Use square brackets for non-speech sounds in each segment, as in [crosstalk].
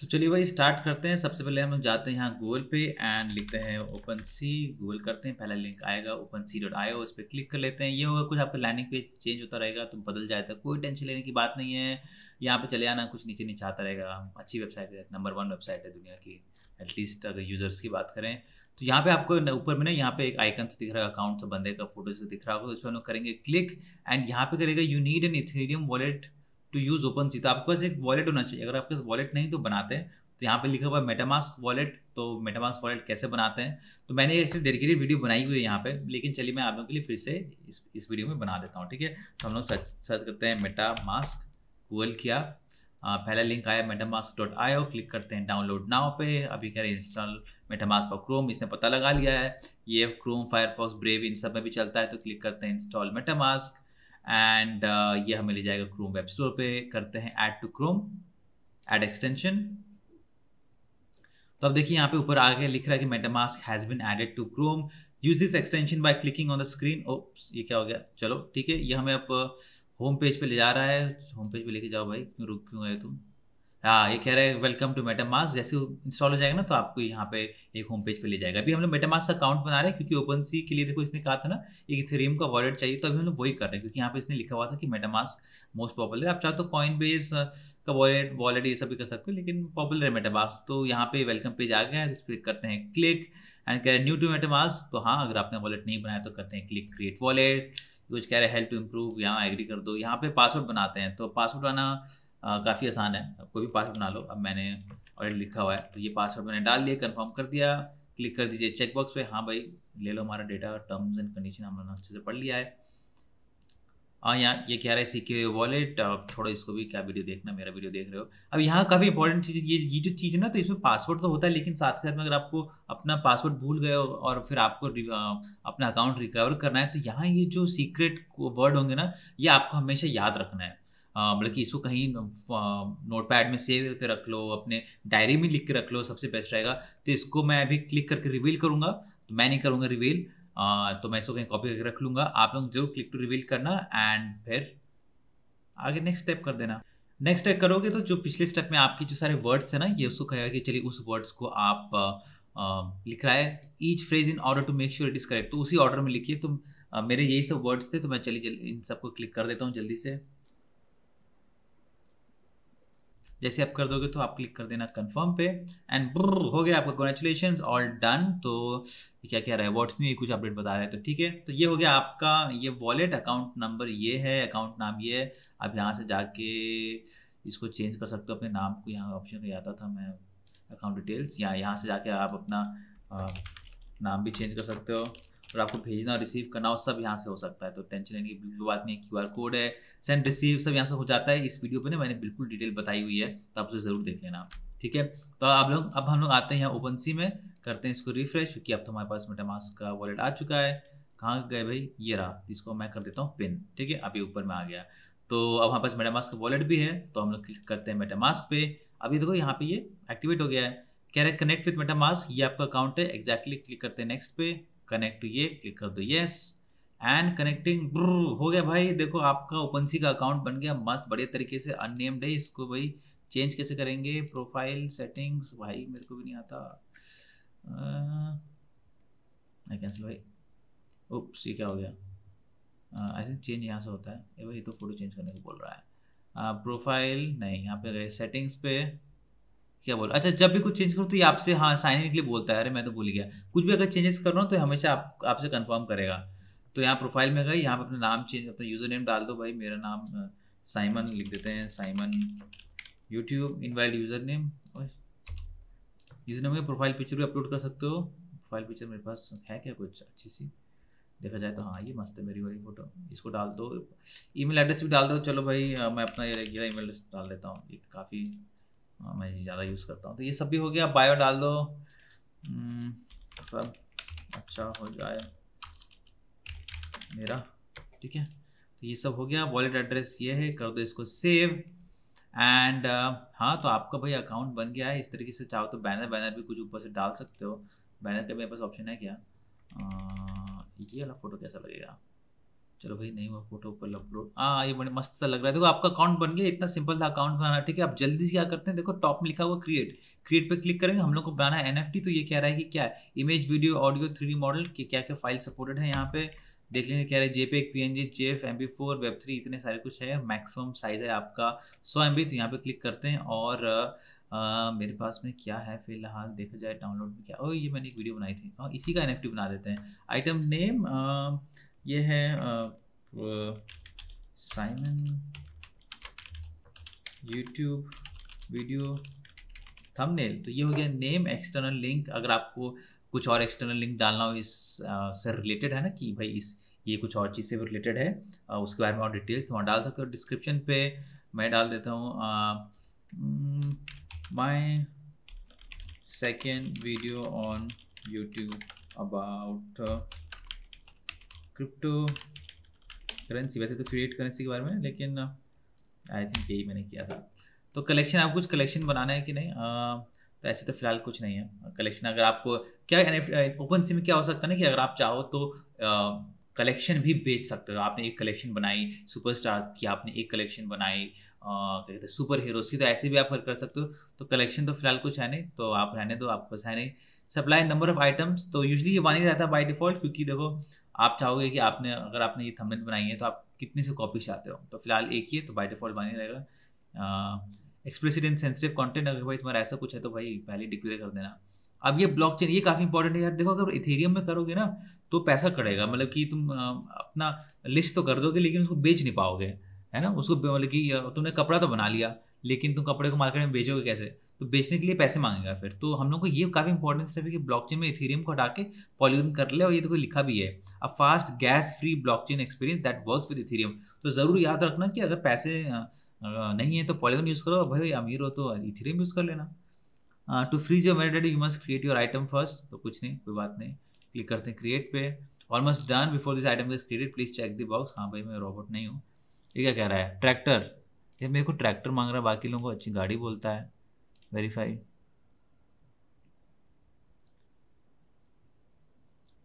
तो चलिए भाई स्टार्ट करते हैं सबसे पहले हम लोग जाते हैं यहाँ गूगल पे एंड लिखते हैं ओपन सी गूगल करते हैं पहला लिंक आएगा ओपन सी डॉट आयो उस पर क्लिक कर लेते हैं ये होगा कुछ आपका लैंडिंग पेज चेंज होता रहेगा तो बदल जाएगा तो कोई टेंशन लेने की बात नहीं है यहाँ पे चले आना कुछ नीचे नीचे आता रहेगा अच्छी वेबसाइट है नंबर वन वेबसाइट है दुनिया की एटलीस्ट अगर यूज़र्स की बात करें तो यहाँ पे आपको ऊपर में ना यहाँ पे एक आइकन से दिख रहा है अकाउंट से बंदे का फोटो से दिख रहा होगा तो उस पर हम लोग करेंगे क्लिक एंड यहाँ पे करेगा you need an Ethereum wallet to use OpenSea तो आपके पास एक वॉलेट होना चाहिए अगर आपके पास वॉलेट नहीं तो बनाते हैं तो यहाँ पे लिखा हुआ है मेटामास्क वॉलेट तो मेटामास्क वॉलेट कैसे बनाते हैं तो मैंने एक्चुअली डेडिकेटेड वीडियो बनाई हुई है यहाँ पे लेकिन चलिए मैं आप लोगों के लिए फिर से इस इस वीडियो में बना देता हूँ ठीक है तो हम लोग सर्च सर्च करते हैं मेटा मास्क गूगल किया पहला लिंक आया मेटामास्क डॉट आयो क्लिक करते हैं डाउनलोड नाव पे अभी कह रहे हैं इंस्टॉल मेटामास्क फॉर क्रोम इसने पता लगा लिया है ये क्रोम फायरफॉक्स ब्रेव इन सब में भी चलता है तो क्लिक करते हैं इंस्टॉल मेटामास्क एंड uh, ये हमें ले जाएगा क्रोम वेब स्टोर पे करते हैं add to Chrome add extension तो अब देखिए यहाँ पे ऊपर आगे लिख रहा है कि MetaMask has been added to Chrome use this extension by clicking on the screen ओ ये क्या हो गया चलो ठीक है ये हमें अब होम uh, पेज पे ले जा रहा है होम पेज पे लेके जाओ भाई क्यों रुक क्यों गए तुम हाँ ये कह रहे हैं वेलकम टू मेटामास जैसे इंस्टॉल हो जाएगा ना तो आपको यहाँ पे एक होम पेज पे ले जाएगा अभी हम लोग मेटामास का अकाउंट बना रहे हैं क्योंकि ओपन सी के लिए देखो इसने कहा था ना एक थ्रीम का वॉलेट चाहिए तो अभी हम लोग वही कर रहे हैं क्योंकि यहाँ पे इसने लिखा हुआ था कि मेटामास मोस्ट पॉपुलर आप चाहते तो कॉइन बेस का वॉलेट वॉलेट ये सब भी कर सकते हो लेकिन पॉपुलर है मेटामास तो यहाँ पे वेलकम पेज आ गया है उस पर करते हैं क्लिक एंड कह रहे हैं न्यू टू मेटामास तो हाँ अगर आपने वॉलेट नहीं बनाया तो करते हैं क्लिक क्रिएट वॉलेट कुछ कह रहे हैं हेल्प टू इम्प्रूव यहाँ एग्री कर दो यहाँ पे पासवर्ड बनाते हैं तो पासवर्ड बना काफ़ी आसान है कोई भी पासवर्ड बना लो अब मैंने ऑलरेडी लिखा हुआ है तो ये पासवर्ड मैंने डाल लिया कन्फर्म कर दिया क्लिक कर दीजिए चेकबॉक्स पे हाँ भाई ले लो हमारा डेटा टर्म्स एंड कंडीशन हमने अच्छे से पढ़ लिया है हाँ यहाँ ये कह रहा है सीखे वॉलेट अब छोड़ो इसको भी क्या वीडियो देखना मेरा वीडियो देख रहे हो अब यहाँ काफ़ी इंपॉर्टेंट चीज़ ये ये जो चीज़ है ना तो इसमें पासवर्ड तो होता है लेकिन साथ ही साथ में अगर आपको अपना पासवर्ड भूल गए हो और फिर आपको अपना अकाउंट रिकवर करना है तो यहाँ ये जो सीक्रेट वर्ड होंगे ना ये आपको हमेशा याद रखना है बल्कि इसको कहीं नोट पैड में सेव करके रख लो अपने डायरी में लिख के रख लो सबसे बेस्ट रहेगा तो इसको मैं अभी क्लिक करके रिवील करूँगा तो मैं नहीं करूँगा रिवील तो मैं इसको कहीं कॉपी करके रख लूँगा आप लोग जरूर क्लिक टू रिवील करना एंड फिर आगे नेक्स्ट स्टेप कर देना नेक्स्ट स्टेप करोगे तो जो पिछले स्टेप में आपकी जो सारे वर्ड्स है ना ये उसको कहेगा कि चलिए उस वर्ड्स को आप लिख रहा है each phrase in order to make sure it is correct तो उसी ऑर्डर में लिखिए तो मेरे यही सब वर्ड्स थे तो मैं चलिए इन सबको क्लिक कर देता हूँ जल्दी से जैसे आप कर दोगे तो आप क्लिक कर देना कन्फर्म पे एंड हो गया आपका कॉन्ग्रेचुलेशन ऑल डन तो क्या क्या रिवॉर्ड्स में ये कुछ अपडेट बता रहे हैं तो ठीक है तो ये हो गया आपका ये वॉलेट अकाउंट नंबर ये है अकाउंट नाम ये है आप यहाँ से जाके इसको चेंज कर सकते हो अपने नाम को यहाँ ऑप्शन में आता था मैं अकाउंट डिटेल्स यहाँ यहाँ से जाके आप अपना आ, नाम भी चेंज कर सकते हो और आपको भेजना और रिसीव करना और सब यहाँ से हो सकता है तो टेंशन लेने की बिल्कुल बात नहीं क्यू कोड है सेंड रिसीव सब यहाँ से हो जाता है इस वीडियो पर ना मैंने बिल्कुल डिटेल बताई हुई है तो आप उसे ज़रूर देख लेना ठीक है तो आप लोग अब हम लोग आते हैं यहाँ ओपन सी में करते हैं इसको रिफ्रेश क्योंकि अब तो हमारे पास मेटामास का वॉलेट आ चुका है कहाँ गए भाई ये रहा इसको मैं कर देता हूँ पिन ठीक है अभी ऊपर में आ गया तो अब हमारे पास मेटामास का वॉलेट भी है तो हम लोग क्लिक करते हैं मेटामास्क पे अभी देखो यहाँ पे ये एक्टिवेट हो गया है कह रहे कनेक्ट विथ मेटामास्क ये आपका अकाउंट है एग्जैक्टली क्लिक करते हैं नेक्स्ट पे कनेक्ट टू ये क्लिक कर दो यस एंड कनेक्टिंग हो गया भाई देखो आपका ओपनसी का अकाउंट बन गया मस्त बढ़िया तरीके से अननेम्ड है इसको भाई चेंज कैसे करेंगे प्रोफाइल सेटिंग्स भाई मेरे को भी नहीं आता कैंसिल भाई ओप्स ये क्या हो गया आई थिंक चेंज यहाँ से होता है ये भाई तो फोटो चेंज करने को बोल रहा है प्रोफाइल uh, नहीं यहाँ पे गए सेटिंग्स पे क्या बोल अच्छा जब भी कुछ चेंज करो तो ये आपसे हाँ साइन इन के लिए बोलता है अरे मैं तो भूल गया कुछ भी अगर चेंजेस कर रहा हूँ तो हमेशा आप आपसे कंफर्म करेगा तो यहाँ प्रोफाइल में गए यहाँ पर अपना नाम चेंज अपना यूज़र नेम डाल दो भाई मेरा नाम साइमन लिख देते हैं साइमन यूट्यूब इनवाइल यूज़र नेम और यूज़र नेम में प्रोफाइल पिक्चर भी अपलोड कर सकते हो प्रोफाइल पिक्चर मेरे पास है क्या कुछ अच्छी सी देखा जाए तो हाँ ये मस्त है मेरी वाली फोटो इसको डाल दो ईमेल एड्रेस भी डाल दो चलो भाई मैं अपना ये ई ईमेल एड्रेस डाल देता हूँ ये काफ़ी हाँ, मैं ज़्यादा यूज़ करता हूँ तो ये सब भी हो गया बायो डाल दो हम्म, सब अच्छा हो जाए मेरा ठीक है तो ये सब हो गया वॉलेट एड्रेस ये है कर दो इसको सेव एंड uh, हाँ तो आपका भाई अकाउंट बन गया है इस तरीके से चाहो तो बैनर बैनर भी कुछ ऊपर से डाल सकते हो बैनर का मेरे पास ऑप्शन है क्या uh, ये वाला फ़ोटो कैसा लगेगा चलो भाई नहीं हुआ फोटो पर अपलोड हाँ ये बड़े मस्त सा लग रहा है देखो आपका अकाउंट बन गया इतना सिंपल था अकाउंट बनाना ठीक है आप जल्दी से क्या करते हैं देखो टॉप में लिखा हुआ क्रिएट क्रिएट पे क्लिक करेंगे हम लोग को बनाना है एनएफटी तो ये कह रहा है कि क्या है image video audio three model के क्या क्या फाइल सपोर्टेड है यहाँ पे देख लेंगे कह रहे हैं JPEG P N G GIF M P four web three इतने सारे कुछ है मैक्सिमम साइज़ है आपका सौ एम बी तो यहाँ पे क्लिक करते हैं और आ, मेरे पास में क्या है फिलहाल देखा जाए डाउनलोड में क्या ओ ये मैंने एक वीडियो बनाई थी और हाँ, इसी का एन बना देते हैं आइटम नेम ये है साइमन यूट्यूब वीडियो थंबनेल तो ये हो गया नेम एक्सटर्नल लिंक अगर आपको कुछ और एक्सटर्नल लिंक डालना हो इस से रिलेटेड है ना कि भाई इस ये कुछ और चीज़ से भी रिलेटेड है आ, उसके बारे में और डिटेल्स तो वहाँ डाल सकते हो डिस्क्रिप्शन पे मैं डाल देता हूँ my second video on YouTube about cryptocurrency वैसे तो क्रिएट करेंसी के बारे में लेकिन आई uh, थिंक यही मैंने किया था तो कलेक्शन आपको कुछ कलेक्शन बनाना है कि नहीं आ, uh, तो ऐसे तो फिलहाल कुछ नहीं है कलेक्शन अगर आपको क्या ओपन सी uh, में क्या हो सकता है ना कि अगर आप चाहो तो कलेक्शन भी बेच सकते हो आपने एक कलेक्शन बनाई सुपर स्टार की आपने एक कलेक्शन बनाई क्या कहते हैं सुपर हीरोज की तो ऐसे भी आप कर सकते हो तो कलेक्शन तो फिलहाल कुछ है नहीं तो आप रहने दो आपको पास है नहीं सप्लाई नंबर ऑफ आइटम्स तो यूजली ये वन ही रहता है बाई डिफॉल्ट क्योंकि देखो आप चाहोगे कि आपने अगर आपने ये थंबनेल बनाई है तो आप कितने से कॉपी चाहते हो तो फिलहाल एक ही है तो बाई डिफॉल्ट वन ही रहेगा एक्सप्रेसिड एंड सेंसिटिव कॉन्टेंट अगर भाई तुम्हारा ऐसा कुछ है तो भाई पहले डिक्लेयर कर देना अब ये ब्लॉक चेन ये काफ़ी इंपॉर्टेंट है यार देखो अगर इथेरियम में करोगे ना तो पैसा कटेगा मतलब कि तुम अपना लिस्ट तो कर दोगे लेकिन उसको बेच नहीं पाओगे है ना उसको मतलब कि तुमने कपड़ा तो बना लिया लेकिन तुम कपड़े को मार्केट में बेचोगे कैसे तो बेचने के लिए पैसे मांगेगा फिर तो हम लोग को ये काफ़ी इंपॉर्टेंस है कि ब्लॉकचेन में इथेरियम को हटा के पॉलीगन कर ले और ये देखो तो लिखा भी है a fast gas free blockchain experience that work with Ethereum तो ज़रूर याद रखना कि अगर पैसे नहीं है तो पॉलीगन यूज़ करो भाई अमीर हो तो इथेरियम यूज़ कर लेना to freeze your metadata you must create your item first तो कुछ नहीं कोई बात नहीं क्लिक करते हैं क्रिएट पे almost done before this item is created please check the box हाँ भाई मैं रोबोट नहीं हूँ ये क्या कह रहा है ट्रैक्टर ये मेरे को ट्रैक्टर मांग रहा है बाकी लोगों को अच्छी गाड़ी बोलता है वेरीफाई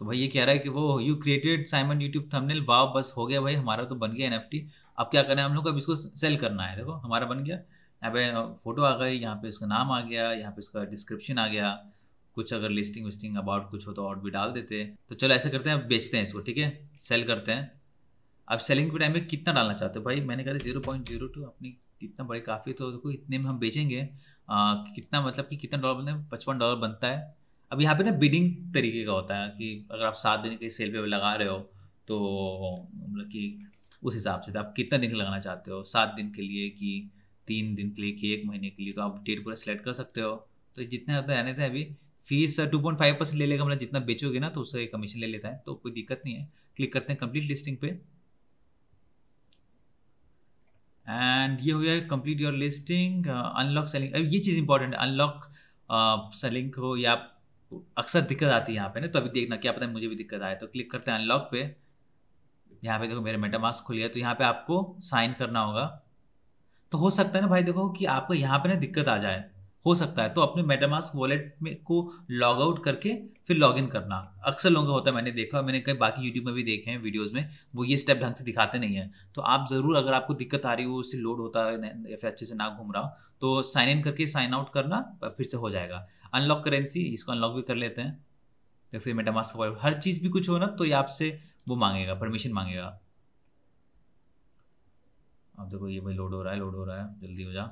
तो भाई ये कह रहा है कि वो you created Simon YouTube thumbnail wow बस हो गया भाई हमारा तो बन गया एनएफटी अब क्या करना है हम लोग को अब इसको सेल करना है देखो हमारा बन गया यहाँ पे फोटो आ गई यहाँ पे इसका नाम आ गया यहाँ पे इसका डिस्क्रिप्शन आ गया कुछ अगर लिस्टिंग विस्टिंग अबाउट कुछ हो तो और भी डाल देते तो चलो ऐसे करते हैं अब बेचते हैं इसको ठीक है सेल करते हैं अब सेलिंग के टाइम में कितना डालना चाहते हो भाई मैंने कहा जीरो पॉइंट जीरो टू अपनी इतना बड़ी काफ़ी तो देखो इतने में हम बेचेंगे आ, कितना मतलब कि कितना डॉलर बनते पचपन डॉलर बनता है अब यहाँ पे ना बिडिंग तरीके का होता है कि अगर आप सात दिन के सेल पे लगा रहे हो तो मतलब कि उस हिसाब से आप कितना दिन लगाना चाहते हो सात दिन के लिए कि तीन दिन के लिए कि एक महीने के लिए तो आप डेट पूरा सेलेक्ट कर सकते हो तो जितना होता रहने थे अभी fees two point five percent ले लेगा मतलब जितना बेचोगे ना तो उससे कमीशन ले लेता है तो कोई दिक्कत नहीं है क्लिक करते हैं कंप्लीट लिस्टिंग पे एंड ये हो गया complete your listing unlock selling अब ये चीज़ इंपॉर्टेंट है अनलॉक सेलिंग हो या अक्सर दिक्कत आती है यहाँ पे ना तो अभी देखना क्या पता है मुझे भी दिक्कत आए तो क्लिक करते हैं अनलॉक पे यहाँ पे देखो मेटा मेटामास्क खुल गया तो यहाँ पे आपको साइन करना होगा तो हो सकता है ना भाई देखो कि आपको यहाँ पे ना दिक्कत आ जाए हो सकता है तो अपने मेटामास्क वॉलेट में को लॉग आउट करके फिर लॉग इन करना अक्सर लोगों का होता है मैंने देखा मैंने कई बाकी यूट्यूब में भी देखे हैं वीडियोज़ में वो ये स्टेप ढंग से दिखाते नहीं हैं तो आप ज़रूर अगर आपको दिक्कत आ रही हो उससे लोड होता है या फिर अच्छे से ना घूम रहा हो तो साइन इन करके साइन आउट करना फिर से हो जाएगा अनलॉक करेंसी इसको अनलॉक भी कर लेते हैं तो फिर मेटामास्क वॉलेट हर चीज़ भी कुछ हो ना तो ये आपसे वो मांगेगा परमिशन मांगेगा अब देखो ये भाई लोड हो रहा है लोड हो रहा है जल्दी हो जा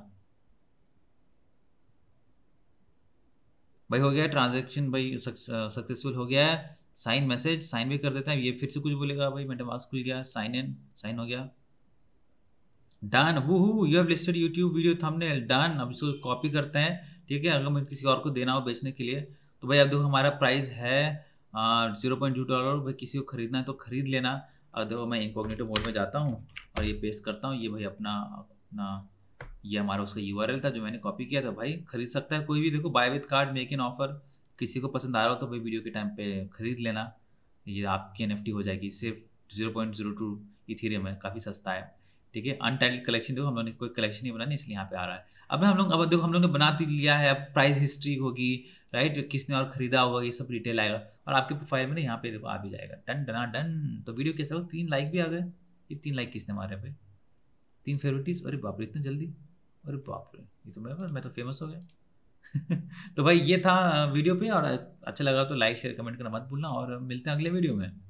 भाई हो गया ट्रांजेक्शन भाई सक्सेसफुल हो गया है साइन मैसेज साइन भी कर देते हैं ये फिर से कुछ बोलेगा भाई मेटामास खुल गया साइन इन साइन हो गया डन वो हु you have listed YouTube video thumbnail done अब इसको कॉपी करते हैं ठीक है अगर मैं किसी और को देना हो बेचने के लिए तो भाई अब देखो हमारा प्राइस है जीरो पॉइंट टू डॉलर भाई किसी को खरीदना है तो खरीद लेना अब देखो मैं इंकॉग्नेटिव मोड में जाता हूँ और ये पेस्ट करता हूँ ये भाई अपना अपना ये हमारा उसका यू था जो मैंने कॉपी किया था भाई खरीद सकता है कोई भी देखो buy with card make an offer किसी को पसंद आ रहा हो तो भाई वीडियो के टाइम पे खरीद लेना ये आपकी एन हो जाएगी सिर्फ zero point zero two Ethereum है काफ़ी सस्ता है ठीक है अनटाइटल कलेक्शन देखो हम लोग ने कोई कलेक्शन नहीं बनानी इसलिए यहाँ पे आ रहा है अब हम लोग अब देखो हम लोग ने बना तो लिया है अब प्राइस हिस्ट्री होगी राइट किसने और खरीदा होगा ये सब डिटेल आएगा और आपके प्रोफाइल में ना यहाँ पे देखो आ भी जाएगा डन डना डन तो वीडियो कैसे हो तीन लाइक भी आ गए ये तीन लाइक किसने मारे भाई तीन फेवरेटिस अरे बाप रे इतना जल्दी अरे बाप रे ये तो मैं मैं तो फेमस हो गया [laughs] तो भाई ये था वीडियो पे और अच्छा लगा तो लाइक शेयर कमेंट करना मत भूलना और मिलते हैं अगले वीडियो में